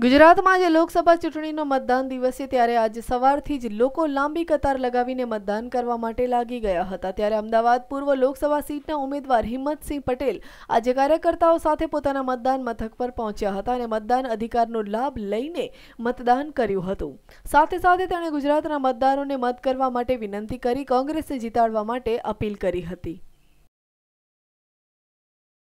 ગુજરાતમાં જે લોકસભા ચૂંટણીનો મતદાન દિવસ છે ત્યારે આજે સવારથી જ લોકો લાંબી કતાર લગાવીને મતદાન કરવા માટે લાગી ગયા હતા ત્યારે અમદાવાદ પૂર્વ લોકસભા સીટના ઉમેદવાર હિંમતસિંહ પટેલ આજે કાર્યકર્તાઓ સાથે પોતાનો મતદાન મથક પર પહોંચ્યા હતા અને મતદાન અધિકારનો લાભ લઈને મતદાન કર્યું હતું સાથે સાથે તેણે ગુજરાતના મતદારોને મત કરવા માટે વિનંતી કરી કોંગ્રેસને જીતાડવા માટે અપીલ કરી હતી